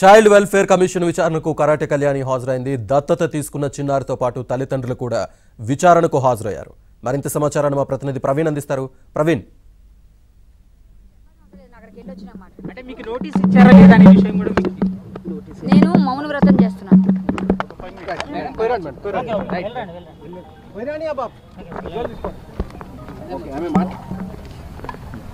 child welfare commission విచారణకు karate Kalyani హాజరైంది దత్తత తీసుకున్న చిన్నారితో పాటు తల్లిదండ్రులు కూడా విచారణకు హాజరయ్యారు మరింత సమాచారాన్ని మా ప్రతినిధి ప్రవీణ్ అందిస్తారు ప్రవీణ్ నేను మౌన వ్రతం చేస్తున్నాను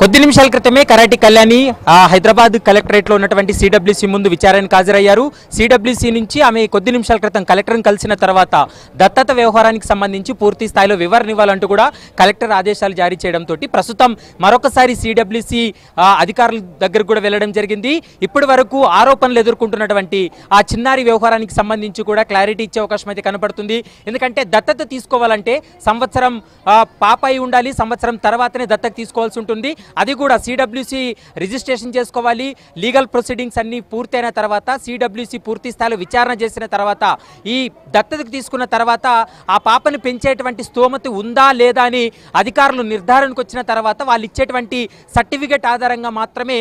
కొద్ది నిమిషాల క్రితమే కరాటి కళ్యాణి హైదరాబాద్ కలెక్టరేట్లో ఉన్నటువంటి సిడబ్ల్యూసీ ముందు విచారణకు హాజరయ్యారు సిడబ్ల్యూసీ నుంచి ఆమె కొద్ది నిమిషాల క్రితం కలెక్టర్ కలిసిన తర్వాత దత్తత వ్యవహారానికి సంబంధించి పూర్తి స్థాయిలో వివరణ ఇవ్వాలంటూ కూడా కలెక్టర్ ఆదేశాలు జారీ చేయడంతో ప్రస్తుతం మరొకసారి సిడబ్ల్యూసీ అధికారుల దగ్గరకు కూడా వెళ్ళడం జరిగింది ఇప్పటి వరకు ఆరోపణలు ఎదుర్కొంటున్నటువంటి ఆ చిన్నారి వ్యవహారానికి సంబంధించి కూడా క్లారిటీ ఇచ్చే అవకాశం అయితే కనపడుతుంది ఎందుకంటే దత్తత తీసుకోవాలంటే సంవత్సరం పాపాయి ఉండాలి సంవత్సరం తర్వాతనే దత్తత తీసుకోవాల్సి ఉంటుంది అది కూడా సిడబ్ల్యూసి రిజిస్ట్రేషన్ చేసుకోవాలి లీగల్ ప్రొసీడింగ్స్ అన్ని పూర్తయిన తర్వాత సిడబ్ల్యూసి పూర్తి స్థాయిలో విచారణ చేసిన తర్వాత ఈ దత్తతకు తీసుకున్న తర్వాత ఆ పాపను పెంచేటువంటి స్తోమతి ఉందా లేదా అని అధికారులు నిర్ధారణకు వచ్చిన తర్వాత వాళ్ళు ఇచ్చేటువంటి సర్టిఫికేట్ ఆధారంగా మాత్రమే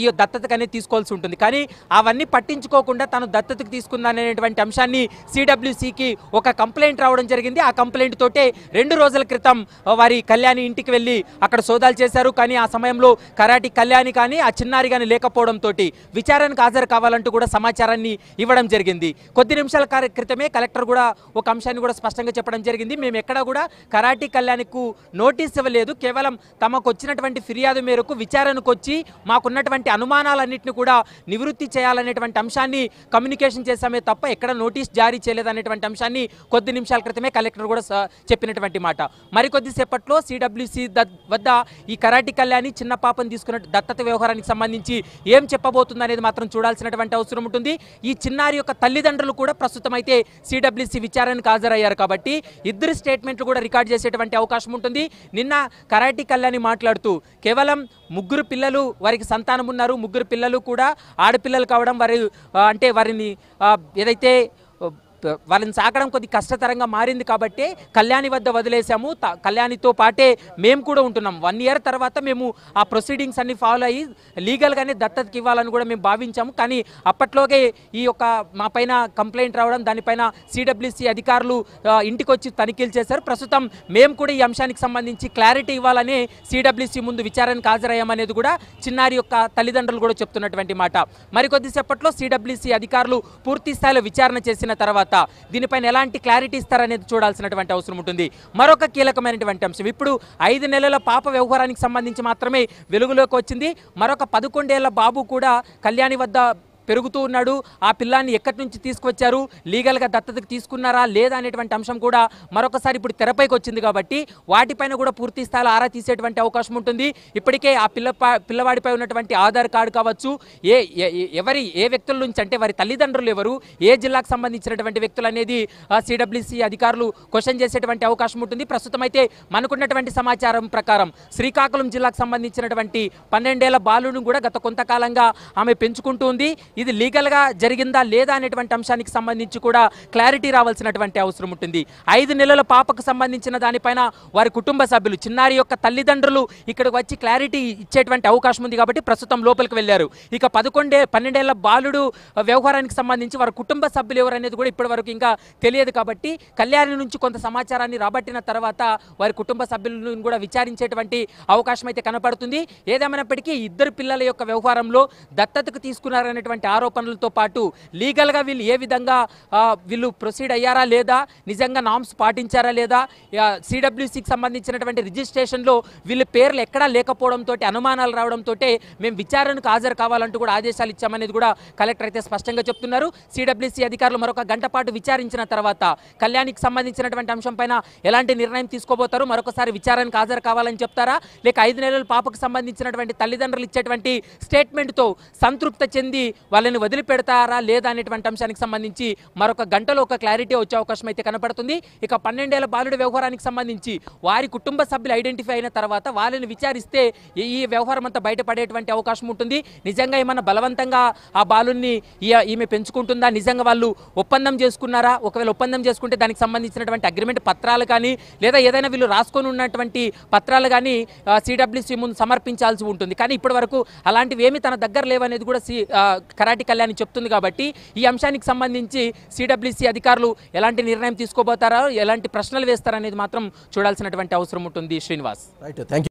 ఈ దత్తతకు అనేది తీసుకోవాల్సి ఉంటుంది కానీ అవన్నీ పట్టించుకోకుండా తను దత్తతకు తీసుకుందాననేటువంటి అంశాన్ని సిడబ్ల్యూసికి ఒక కంప్లైంట్ రావడం జరిగింది ఆ కంప్లైంట్ తోటే రెండు రోజుల క్రితం వారి కళ్యాణి ఇంటికి వెళ్ళి అక్కడ సోదాలు చేశారు కానీ ఆ సమయంలో కరాటి కళ్యాణి కానీ ఆ చిన్నారి కానీ లేకపోవడంతో విచారణకు హాజరు కావాలంటూ కూడా సమాచారాన్ని ఇవ్వడం జరిగింది కొద్ది నిమిషాల క్రితమే కలెక్టర్ కూడా ఒక అంశాన్ని కూడా స్పష్టంగా చెప్పడం జరిగింది మేము ఎక్కడా కూడా కరాటి కళ్యాణికు నోటీస్ ఇవ్వలేదు కేవలం తమకు వచ్చినటువంటి ఫిర్యాదు మేరకు విచారణకు వచ్చి మాకున్నటువంటి అనుమానాలన్నింటినీ కూడా నివృత్తి చేయాలనేటువంటి అంశాన్ని కమ్యూనికేషన్ చేసామే తప్ప ఎక్కడ నోటీస్ జారీ చేయలేదనేటువంటి అంశాన్ని కొద్ది నిమిషాల క్రితమే కలెక్టర్ కూడా చెప్పినటువంటి మాట మరికొద్దిసేపట్లో సిడబ్ల్యూసి వద్ద ఈ కరాటి కళ్యాణి చిన్న పాపను తీసుకున్న దత్తత వ్యవహారానికి సంబంధించి ఏం చెప్పబోతుంది అనేది మాత్రం చూడాల్సినటువంటి అవసరం ఉంటుంది ఈ చిన్నారి యొక్క తల్లిదండ్రులు కూడా ప్రస్తుతం అయితే సిడబ్ల్యూసీ విచారణకు హాజరయ్యారు కాబట్టి ఇద్దరు స్టేట్మెంట్లు కూడా రికార్డ్ చేసేటువంటి అవకాశం ఉంటుంది నిన్న కరాటి కళ్యాణి మాట్లాడుతూ కేవలం ముగ్గురు పిల్లలు వారికి సంతానం ఉన్నారు ముగ్గురు పిల్లలు కూడా ఆడపిల్లలు కావడం వారి అంటే వారిని ఏదైతే వాళ్ళని సాగడం కొద్ది కష్టతరంగా మారింది కాబట్టి కళ్యాణి వద్ద వదిలేసాము కళ్యాణితో పాటే మేము కూడా ఉంటున్నాం వన్ ఇయర్ తర్వాత మేము ఆ ప్రొసీడింగ్స్ అన్ని ఫాలో అయ్యి లీగల్గానే దత్తతకి ఇవ్వాలని కూడా మేము భావించాము కానీ అప్పట్లోకే ఈ యొక్క మా కంప్లైంట్ రావడం దానిపైన సిడబ్ల్యూసి అధికారులు ఇంటికి వచ్చి తనిఖీలు చేశారు ప్రస్తుతం మేము కూడా ఈ అంశానికి సంబంధించి క్లారిటీ ఇవ్వాలని సిడబ్ల్యూసి ముందు విచారణకు హాజరయ్యామనేది కూడా చిన్నారి యొక్క తల్లిదండ్రులు కూడా చెప్తున్నటువంటి మాట మరికొద్దిసేపట్లో సిడబ్ల్యూసి అధికారులు పూర్తి స్థాయిలో విచారణ చేసిన తర్వాత తర్వాత దీనిపైన ఎలాంటి క్లారిటీ ఇస్తారనేది చూడాల్సినటువంటి అవసరం ఉంటుంది మరొక కీలకమైనటువంటి అంశం ఇప్పుడు ఐదు నెలల పాప వ్యవహారానికి సంబంధించి మాత్రమే వెలుగులోకి వచ్చింది మరొక పదకొండేళ్ల బాబు కూడా కళ్యాణి వద్ద పెరుగుతూ ఉన్నాడు ఆ పిల్లాన్ని ఎక్కడి నుంచి తీసుకువచ్చారు లీగల్గా దత్తతకు తీసుకున్నారా లేదా అనేటువంటి అంశం కూడా మరొకసారి ఇప్పుడు తెరపైకి వచ్చింది కాబట్టి వాటిపైన కూడా పూర్తి స్థాయిలో ఆరా తీసేటువంటి అవకాశం ఉంటుంది ఇప్పటికే ఆ పిల్ల పిల్లవాడిపై ఉన్నటువంటి ఆధార్ కార్డు కావచ్చు ఏ ఎవరి ఏ వ్యక్తుల నుంచి అంటే వారి తల్లిదండ్రులు ఎవరు ఏ జిల్లాకు సంబంధించినటువంటి వ్యక్తులు అనేది సిడబ్ల్యూసి అధికారులు క్వశ్చన్ చేసేటువంటి అవకాశం ఉంటుంది ప్రస్తుతం అయితే మనకున్నటువంటి సమాచారం ప్రకారం శ్రీకాకుళం జిల్లాకు సంబంధించినటువంటి పన్నెండేళ్ల బాలును కూడా గత కొంతకాలంగా ఆమె పెంచుకుంటుంది ఇది లీగల్గా జరిగిందా లేదా అనేటువంటి అంశానికి సంబంధించి కూడా క్లారిటీ రావాల్సినటువంటి అవసరం ఉంటుంది ఐదు నెలల పాపకు సంబంధించిన దానిపైన వారి కుటుంబ సభ్యులు చిన్నారి యొక్క తల్లిదండ్రులు ఇక్కడికి వచ్చి క్లారిటీ ఇచ్చేటువంటి అవకాశం ఉంది కాబట్టి ప్రస్తుతం లోపలికి వెళ్ళారు ఇక పదకొండే పన్నెండేళ్ల బాలుడు వ్యవహారానికి సంబంధించి వారి కుటుంబ సభ్యులు ఎవరు అనేది కూడా ఇప్పటి వరకు ఇంకా తెలియదు కాబట్టి కళ్యాణి నుంచి కొంత సమాచారాన్ని రాబట్టిన తర్వాత వారి కుటుంబ సభ్యులను కూడా విచారించేటువంటి అవకాశం అయితే కనపడుతుంది ఏదేమైనప్పటికీ ఇద్దరు పిల్లల యొక్క వ్యవహారంలో దత్తతకు తీసుకున్నారనేటువంటి ఇటువంటి ఆరోపణలతో పాటు లీగల్గా వీళ్ళు ఏ విధంగా వీళ్ళు ప్రొసీడ్ అయ్యారా లేదా నిజంగా నామ్స్ పాటించారా లేదా సిడబ్ల్యూసీకి సంబంధించినటువంటి రిజిస్ట్రేషన్లో వీళ్ళ పేర్లు ఎక్కడా లేకపోవడంతో అనుమానాలు రావడంతో మేము విచారణకు హాజరు కావాలంటూ కూడా ఆదేశాలు ఇచ్చామనేది కూడా కలెక్టర్ అయితే స్పష్టంగా చెప్తున్నారు సిడబ్ల్యూసీ అధికారులు మరొక గంట పాటు విచారించిన తర్వాత కళ్యాణికి సంబంధించినటువంటి అంశంపైన ఎలాంటి నిర్ణయం తీసుకోబోతారు మరొకసారి విచారణకు హాజరు కావాలని చెప్తారా లేక ఐదు నెలల పాపకు సంబంధించినటువంటి తల్లిదండ్రులు ఇచ్చేటువంటి స్టేట్మెంట్తో సంతృప్త చెంది వాళ్ళని వదిలిపెడతారా లేదా అనేటువంటి అంశానికి సంబంధించి మరొక గంటలో ఒక క్లారిటీ వచ్చే అవకాశం అయితే కనపడుతుంది ఇక పన్నెండేళ్ల బాలుడి వ్యవహారానికి సంబంధించి వారి కుటుంబ సభ్యులు ఐడెంటిఫై అయిన తర్వాత వాళ్ళని విచారిస్తే ఈ వ్యవహారం అంతా బయటపడేటువంటి అవకాశం ఉంటుంది నిజంగా ఏమన్నా బలవంతంగా ఆ బాలు ఈమె పెంచుకుంటుందా నిజంగా వాళ్ళు ఒప్పందం చేసుకున్నారా ఒకవేళ ఒప్పందం చేసుకుంటే దానికి సంబంధించినటువంటి అగ్రిమెంట్ పత్రాలు కానీ లేదా ఏదైనా వీళ్ళు రాసుకొని ఉన్నటువంటి పత్రాలు కానీ సిడబ్ల్యూసీ ముందు సమర్పించాల్సి ఉంటుంది కానీ ఇప్పటి వరకు అలాంటివి ఏమీ తన దగ్గర లేవనేది కూడా సి కరాటి కళ్యాణి చెప్తుంది కాబట్టి ఈ అంశానికి సంబంధించి సిడబ్ల్యూసీ అధికారులు ఎలాంటి నిర్ణయం తీసుకోబోతారో ఎలాంటి ప్రశ్నలు వేస్తారనేది మాత్రం చూడాల్సినటువంటి అవసరం ఉంటుంది శ్రీనివాస్ రైట్ థ్యాంక్